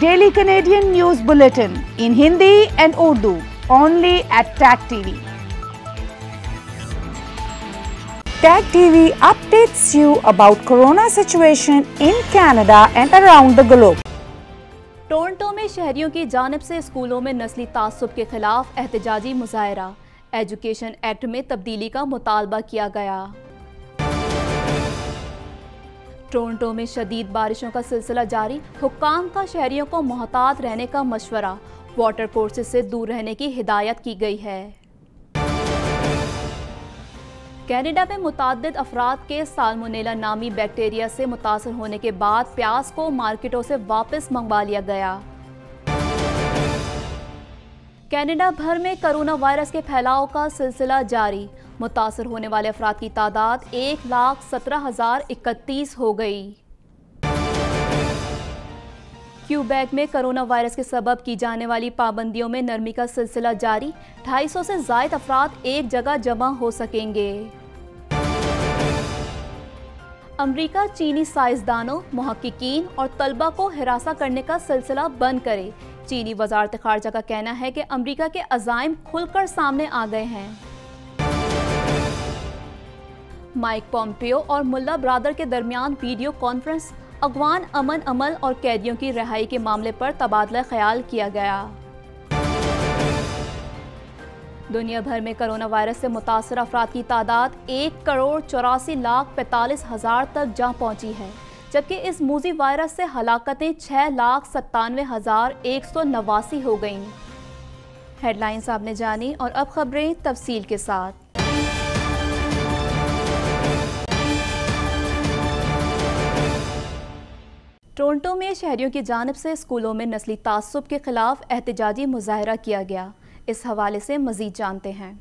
Daily Canadian news bulletin in Hindi and Urdu only at Tag TV Tag TV updates you about corona situation in Canada and around the globe Toronto में शहरियों की जानब से स्कूलों में नस्ली तसब के खिलाफ एहतजाजी मुजाहरा एजुकेशन एक्ट में तब्दीली का मुतालबा किया गया टोरंटो में शदीद बारिशों का सिलसिला जारी हुकाम का शहरियों को मोहतात रहने का मशवरा वाटर कोर्सेज से दूर रहने की हिदायत की गई है कैनेडा में मुतद अफराद के सालमोनेला नामी बैक्टीरिया से मुतासर होने के बाद प्याज को मार्केटों से वापस मंगवा लिया गया कैनेडा भर में कोरोना वायरस के फैलाव का सिलसिला जारी मुतासर होने वाले अफराद की तादाद एक लाख सत्रह हज़ार इकतीस हो गई क्यूबैक में कोरोना वायरस के सबब की जाने वाली पाबंदियों में नरमी का सिलसिला जारी ढाई सौ से जायद अफराद एक जगह जमा हो सकेंगे अमरीका चीनी साइंसदानों महक्कीन और तलबा को हिरासा करने का सिलसिला बंद करे चीनी वजारत खारजा का कहना है कि अमरीका के अजायम खुलकर सामने आ गए हैं माइक पॉम्पियो और मुल्ला ब्रादर के दरमियान वीडियो कॉन्फ्रेंस अगवान अमन अमल और कैदियों की रहाई के मामले पर तबादला ख्याल किया गया दुनिया भर में कोरोना वायरस से मुतासर अफराद की तादाद एक करोड़ चौरासी लाख पैंतालीस हज़ार तक जा पहुंची है जबकि इस मूजी वायरस से हलाकतें छः लाख सत्तानवे हज़ार एक सौ नवासी हो गईं हेडलाइंस आपने जानी और अब खबरें तफसील के साथ टोरंटो में शहरियों की जानब से स्कूलों में नस्ली तसब के खिलाफ एहतजाजी मुजाहरा किया गया इस हवाले से मज़ीद जानते हैं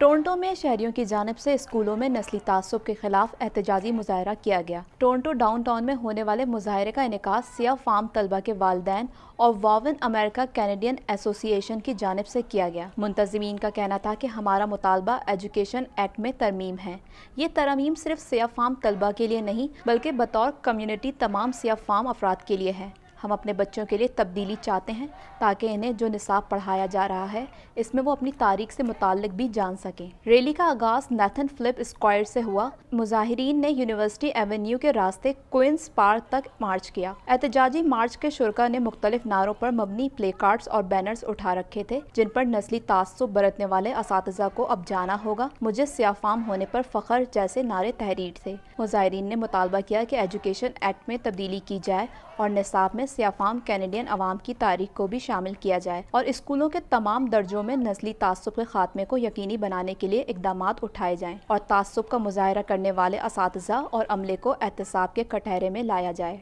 टोरंटो में शहरियों की जानब से स्कूलों में नस्ली तसब के खिलाफ एहतजाजी मुजाहरा किया गया टोरंटो डाउनटाउन में होने वाले मुजाहरे का इनका सिया फार्म तलबा के वालदेन और वावन अमेरिका कैनेडियन एसोसिएशन की जानब से किया गया मुंतजमीन का कहना था कि हमारा मुतालबा एजुकेशन एक्ट में तरमीम है ये तरमीम सिर्फ सिया फार्म तलबा के लिए नहीं बल्कि बतौर कम्यूनिटी तमाम सिया फार्म अफराद के लिए है हम अपने बच्चों के लिए तब्दीली चाहते हैं ताकि इन्हें जो निसाब पढ़ाया जा रहा है इसमें वो अपनी तारीख से मुतल भी जान सकें रैली का आगाज़ नैथन फ्लिप स्क्वायर से हुआ मुजाहरीन ने यूनिवर्सिटी एवेन्यू के रास्ते क्विंस पार्क तक मार्च किया एहतजाजी मार्च के शुरा ने मुख्तलिफ नारों पर मबनी प्ले कार्ड्स और बैनर्स उठा रखे थे जिन पर नस्ली तासब बरतने वाले इस को अब जाना होगा मुझे सियाफाम होने पर फ़ख्र जैसे नारे तहरीर थे मुजाहरीन ने मुतालबा किया कि एजुकेशन एक्ट में तब्दीली की जाए और निसाब में सियाफाम कैनेडियन अवाम की तारीख को भी शामिल किया जाए और स्कूलों के तमाम दर्जों में नस्ली तसब के खात्मे को यकीनी बनाने के लिए इकदाम उठाए जाएँ और तसब का मुजाहरा करने वाले इस और अमले को एहतसाब के कटहरे में लाया जाए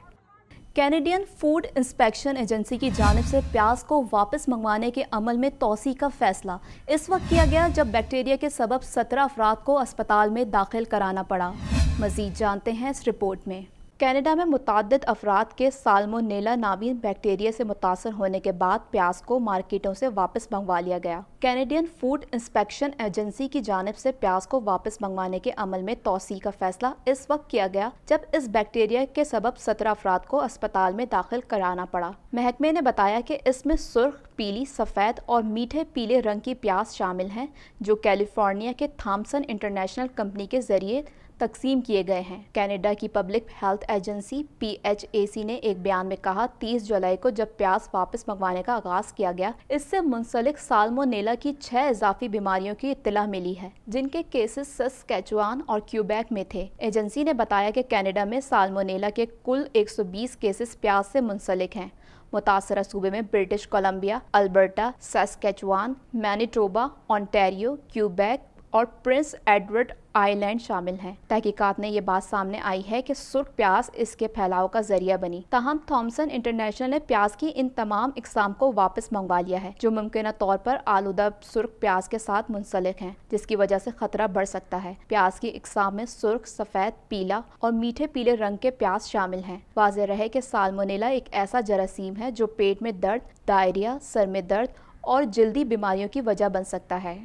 कैनेडियन फूड इंस्पेक्शन एजेंसी की जानब से प्याज को वापस मंगवाने के अमल में तोसी का फैसला इस वक्त किया गया जब बैक्टीरिया के सबब सत्रह अफराद को अस्पताल में दाखिल कराना पड़ा मजीद जानते हैं इस रिपोर्ट में कनाडा में मुतद अफराद के साल्मोनेला नामी बैक्टीरिया से मुतासर होने के बाद प्याज को मार्केटों से वापस मंगवा लिया गया कैनेडियन फूड इंस्पेक्शन एजेंसी की जानब से प्याज को वापस मंगवाने के अमल में तोसी का फैसला इस वक्त किया गया जब इस बैक्टीरिया के सबब सत्रह अफराद को अस्पताल में दाखिल कराना पड़ा महकमे ने बताया कि इसमें सुर्ख पीली सफ़ेद और मीठे पीले रंग की प्याज शामिल हैं जो कैलिफोर्निया के थाम्पसन इंटरनेशनल कंपनी के जरिए तकसीम किए गए हैं कनाडा की पब्लिक हेल्थ एजेंसी पीएचएसी ने एक बयान में कहा 30 जुलाई को जब प्याज वापस मंगवाने का आगाज किया गया इससे मुंसलिक साल्मोनेला की छह इजाफी बीमारियों की इतला मिली है जिनके केसेस सस्कैचुआन और क्यूबैक में थे एजेंसी ने बताया कि कनाडा में साल्मोनेला के कुल 120 केसेस प्याज से मुंसलिक हैं मुतासर सूबे में British Columbia Alberta Saskatchewan Manitoba Ontario Quebec और प्रिंस एडवर्ड आइलैंड शामिल हैं तहकीकात ने यह बात सामने आई है कि सुर्ख प्यास इसके फैलाव का जरिया बनी तहम थॉमसन इंटरनेशनल ने प्याज की इन तमाम इकसाम को वापस मंगवा लिया है जो मुमकिन तौर पर आलूदा सुर्ख प्याज के साथ मुंसलिक हैं जिसकी वजह से खतरा बढ़ सकता है प्याज की इकसाम में सुर्ख सफ़ेद पीला और मीठे पीले रंग के प्याज शामिल हैं वाज रहे कि सालमोनेला एक ऐसा जरासीम है जो पेट में दर्द डायरिया सर में दर्द और जल्दी बीमारियों की वजह बन सकता है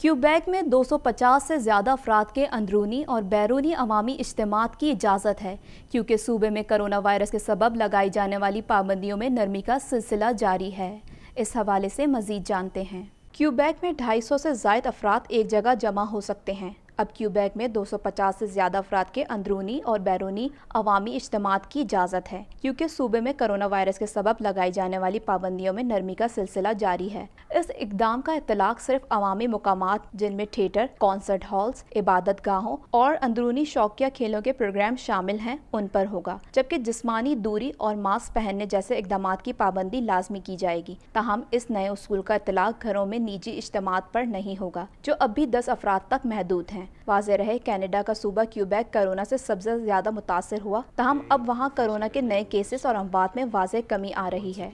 क्यूबैक में 250 से ज़्यादा अफराद के अंदरूनी और बैरूनी अवामी इज्तम की इजाज़त है क्योंकि सूबे में करोना वायरस के सबब लगाई जाने वाली पाबंदियों में नरमी का सिलसिला जारी है इस हवाले से मज़ीद जानते हैं क्यूबैक में 250 से जायद अफराद एक जगह जमा हो सकते हैं अब क्यूबैक में 250 से ज़्यादा अफराद के अंदरूनी और बैरूनी अवामी इज्तम की इजाज़त है क्योंकि सूबे में कोरोना वायरस के सबब लगाई जाने वाली पाबंदियों में नरमी का सिलसिला जारी है इस इकदाम का इतलाक सिर्फ अवामी मकाम जिनमें थिएटर कॉन्सर्ट हॉल्स इबादत गाहों और अंदरूनी शौकिया खेलों के प्रोग्राम शामिल हैं उन पर होगा जबकि जिसमानी दूरी और मास्क पहनने जैसे इकदाम की पाबंदी लाजमी की जाएगी तहम इस नए उसकूल का इतलाक घरों में निजी इज्तम पर नहीं होगा जो अब भी दस अफराद तक महदूद हैं हैं वाज रहे कैनेडा का सूबा क्यूबैक कोरोना से सबसे ज्यादा मुतासर हुआ तहम अब वहाँ कोरोना के नए केसेस और अमवात में वाज कमी आ रही है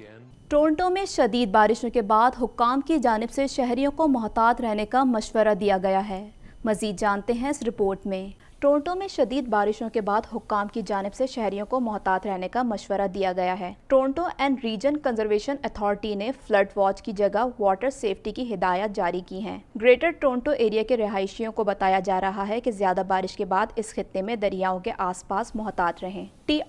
टोरंटो में शदीद बारिशों के बाद हुकाम की जानब से शहरियों को मोहतात रहने का मशवरा दिया गया है मजीद जानते हैं इस रिपोर्ट में टोरंटो में शदीद बारिशों के बाद हुक्काम की जानब से शहरियों को मोहतात रहने का मशवरा दिया गया है Toronto and Region Conservation Authority ने फ्लड वॉच की जगह वाटर सेफ्टी की हिदायत जारी की हैं ग्रेटर टोरंटो एरिया के रिहायशियों को बताया जा रहा है कि ज्यादा बारिश के बाद इस खत्े में दरियाओं के पास मोहतात रहें टी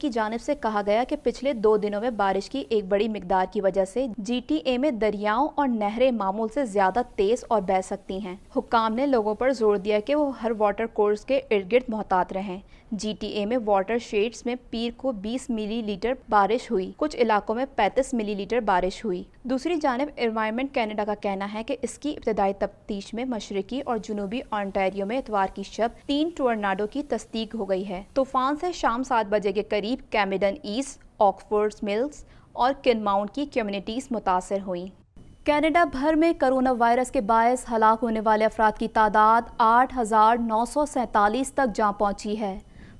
की जानब ऐसी कहा गया की पिछले दो दिनों में बारिश की एक बड़ी मकदार की वजह टी ए में दरियाओं और नहरें मामूल ऐसी ज्यादा तेज और बह सकती है हुक्काम ने लोगों आरोप जोर दिया की वो हर वाटर कोर्स स्टोर्स के इर्द गिर्द मोहतात रहें जीटीए में वाटर शेड्स में पीर को 20 मिलीलीटर बारिश हुई कुछ इलाकों में 35 मिलीलीटर बारिश हुई दूसरी जानब एनवायरमेंट कैनेडा का कहना है कि इसकी इब्तदाई तफ्तीश में मशरकी और जुनूबी ऑनटेरियो में इतवार की शब तीन टोर्नाडो की तस्दीक हो गई है तूफान से शाम सात बजे के करीब कैमिडन ईस्ट ऑक्सफोर्ड मिल्स और किनमाउंट की कम्यूनिटीज़ मुतासर हुई कनाडा भर में कोरोना वायरस के बायस हलाक होने वाले अफराद की तादाद आठ हज़ार नौ सौ सैतालीस तक जा पहुंची है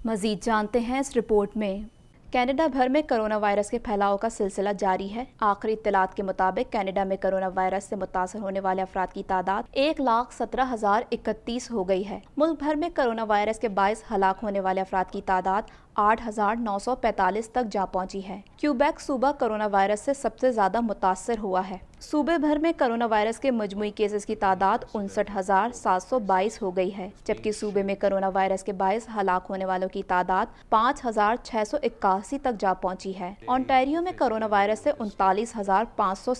मजीद जानते हैं इस रिपोर्ट में कनाडा भर में कोरोना वायरस के फैलाव का सिलसिला जारी है आखिरी इतलात के मुताबिक कनाडा में कोरोना वायरस से मुतासर होने वाले अफराद की तादाद एक लाख सत्रह हजार इकतीस हो गई है मुल्क भर में कोरोना वायरस के बायस हलाक होने वाले अफराद की तादाद 8,945 तक जा पहुंची है क्यूबैक सूबा कोरोना वायरस से सबसे ज़्यादा मुतासर हुआ है सूबे भर में कोरोना वायरस के मजमू केसेस की तादाद उनसठ हज़ार सात सौ बाईस हो गई है जबकि सूबे में कोरोना वायरस के बायस हलाक होने वालों की तादाद पाँच हज़ार छह सौ तक जा पहुंची है ऑन्टेरियो में कोरोना वायरस से उनतालीस हज़ार पाँच सौ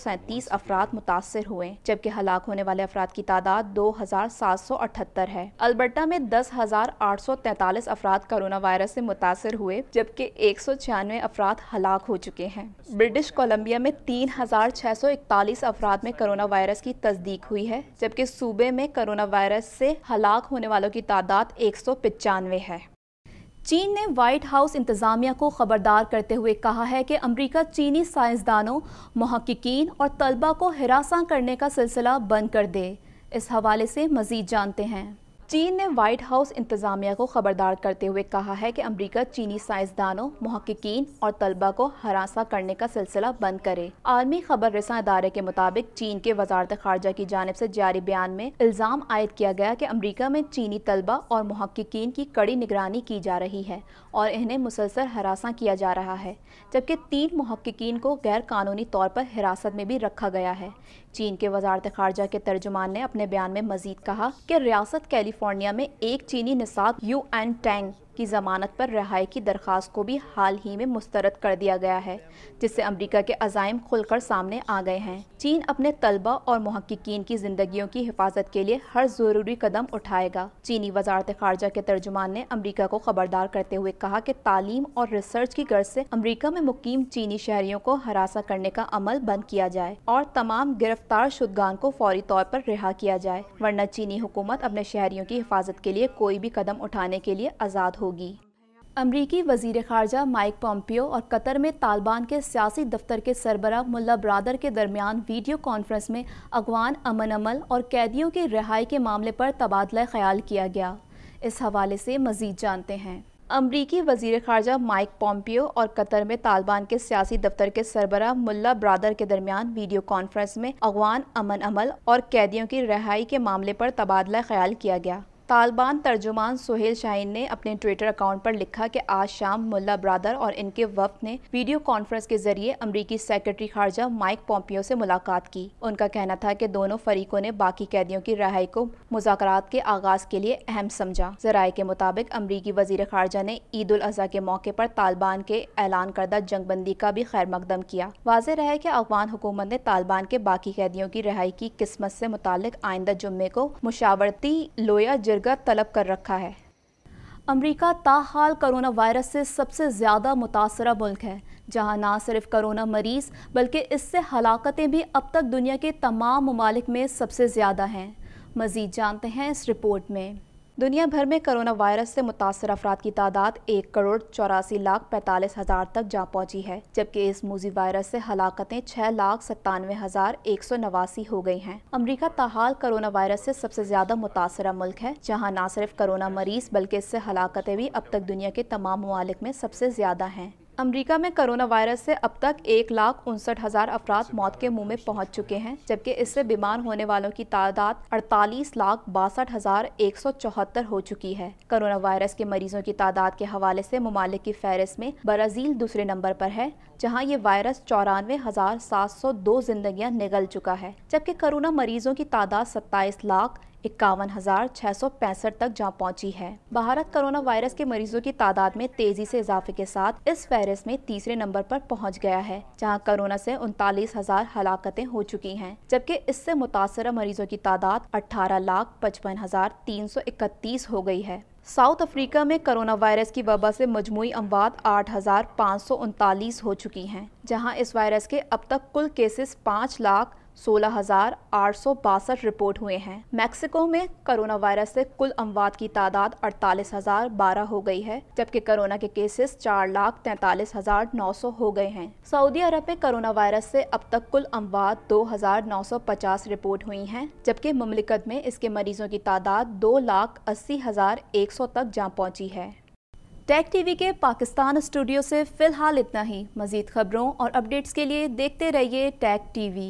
अफराद मुतासर हुए जबकि हलाक होने वाले अफराद की तादाद दो हज़ार सात सौ अठहत्तर है अल्बर्टा में दस हज़ार आठ सौ तैतालीस अफराद कोरोना वायरस ऐसी मुतासर मुतासर हुए जबकि एक सौ छियानवे अफराद हलाक हो चुके हैं ब्रिटिश कोलम्बिया में तीन हज़ार छः सौ इकतालीस अफराद में करोना वायरस की तस्दीक हुई है जबकि सूबे में करोना वायरस से हलाक होने वालों की तादाद एक सौ पचानवे है चीन ने व्हाइट हाउस इंतज़ामिया को ख़बरदार करते हुए कहा है कि अमेरिका चीनी साइंसदानों महक्कीन और तलबा को हिरासा करने का सिलसिला बंद कर दे इस हवाले से मज़ीद जानते हैं चीन ने व्हाइट हाउस इंतजामिया को खबरदार करते हुए कहा है कि अमेरिका चीनी साइंसदानों महक्कीन और तलबा को हरासा करने का सिलसिला बंद करे आर्मी खबर रसा इदारे के मुताबिक चीन के वजारत खारजा की जानब ऐसी जारी बयान में इल्ज़ाम आयद किया गया कि अमरीका में चीनी तलबा और महक्कीन की कड़ी निगरानी की जा रही है और इन्हें मुसलसल हरासा किया जा रहा है जबकि तीन महक्कीन को गैर कानूनी तौर पर हिरासत में भी रखा गया है चीन के वजारत खारजा के तर्जुमान ने अपने बयान में मजीद कहा की रियासत कैली कैलिफोर्निया में एक चीनी निसाब यू एन टैंग की ज़मानत पर रहाई की दरख्वास्त को भी हाल ही में मुस्तरद कर दिया गया है जिससे अमरीका के अजायम खुलकर सामने आ गए हैं चीन अपने तलबा और महक्कीन की जिंदगियों की हिफाजत के लिए हर ज़रूरी कदम उठाएगा चीनी वजारत खारजा के तर्जुमान ने अमरीका को खबरदार करते हुए कहा की तालीम और रिसर्च की गर्ज ऐसी अमरीका में मुकीम चीनी शहरियों को हरासा करने का अमल बंद किया जाए और तमाम गिरफ्तार शुदगान को फौरी तौर पर रिहा किया जाए वरना चीनी हुकूमत अपने शहरियों की हिफाजत के लिए कोई भी कदम उठाने के लिए आज़ाद हो होगी अमरीकी वजीर खारजा माइक पॉम्पियो और कतर में तालिबान के सियासी दफ्तर के सरबरा मुल्ला ब्रादर के दरमियान वीडियो कॉन्फ्रेंस में अगवान अमन अमल और कैदियों की रिहाई के मामले पर तबादला ख्याल किया गया इस हवाले से मज़ीद जानते हैं अमरीकी वजीर खारजा माइक पॉम्पियो और कतर में तालिबान के सियासी दफ्तर के सरबरा मुल्ला ब्रादर के दरमियान वीडियो कॉन्फ्रेंस में अगवान अमन अमल और कैदियों की रिहाई के मामले पर तबादला ख्याल किया गया तालिबान तर्जुमान सुहेल शाहीन ने अपने ट्विटर अकाउंट पर लिखा कि आज शाम मुल्ला ब्रादर और इनके वक्त ने वीडियो कॉन्फ्रेंस के जरिए अमरीकी सेक्रेटरी खारजा माइक पोम्पियो से मुलाकात की उनका कहना था कि दोनों फरीकों ने बाकी कैदियों की रहाई को मुजात के आगाज के लिए अहम समझा जराये के मुताबिक अमरीकी वजीर खारजा ने ईद उल अजहा के मौके पर तालिबान के ऐलान करदा जंगबंदी का भी खैर मकदम किया वाज रहे की अफगान हुकूमत ने तालिबान के बाकी कैदियों की रहाई की किस्मत से मुतल आइंदा जुम्मे को मुशावरती लोया गिरगत तलब कर रखा है अमरीका ताहाल करोना वायरस से सबसे ज़्यादा मुतासर मुल्क है जहां ना सिर्फ करोना मरीज बल्कि इससे हलाकतें भी अब तक दुनिया के तमाम ममालिक में सबसे ज़्यादा हैं मज़ीद जानते हैं इस रिपोर्ट में दुनिया भर में कोरोना वायरस से मुतासर अफराद की तादाद एक करोड़ चौरासी लाख पैंतालीस हज़ार तक जा पहुंची है जबकि इस मूजी वायरस से हलाकतें छह लाख सत्तानवे हज़ार एक सौ नवासी हो गई हैं। अमेरिका ताहाल कोरोना वायरस से सबसे ज़्यादा मुतासर मुल्क है जहां न सिर्फ कोरोना मरीज बल्कि इससे हलाकतें भी अब तक दुनिया के तमाम ममालिक में सबसे ज़्यादा हैं अमेरिका में कोरोना वायरस से अब तक एक लाख उनसठ हज़ार अफराध मौत के मुंह में पहुंच चुके हैं जबकि इससे बीमार होने वालों की तादाद अड़तालीस लाख बासठ हज़ार एक सौ चौहत्तर हो चुकी है कोरोना वायरस के मरीजों की तादाद के हवाले से ममालिक की फहरिस्त में ब्राज़ील दूसरे नंबर पर है जहां ये वायरस चौरानवे हज़ार सात सौ दो जिंदगी निगल चुका है जबकि कोरोना मरीजों की तादाद सत्ताईस लाख इक्यावन हजार छह सौ पैंसठ तक जा पहुंची है भारत कोरोना वायरस के मरीजों की तादाद में तेजी से इजाफे के साथ इस वायरस में तीसरे नंबर पर पहुंच गया है जहां कोरोना से उनतालीस हजार हलाकतें हो चुकी हैं जबकि इससे मुतासर मरीजों की तादाद अठारह लाख पचपन हजार तीन सौ इकतीस हो गई है साउथ अफ्रीका में कोरोना वायरस की वबा से मजमू अमवात आठ हज़ार पाँच सौ उनतालीस हो चुकी हैं जहां इस वायरस के अब तक कुल केसेस पाँच लाख सोलह रिपोर्ट हुए हैं मैक्सिको में कोरोना वायरस से कुल अमवात की तादाद अड़तालीस हजार बारह हो गई है जबकि कोरोना के केसेस चार लाख तैतालीस हजार नौ सौ हो गए हैं सऊदी अरब में कोरोना वायरस से अब तक कुल अमवात दो हजार नौ सौ पचास रिपोर्ट हुई हैं जबकि ममलिकत में इसके मरीजों की तादाद दो लाख अस्सी हजार एक सौ तक जा पहुँची है टेक टीवी के पाकिस्तान स्टूडियो से फिलहाल इतना ही मजीद खबरों और अपडेट्स के लिए देखते रहिए टैक टीवी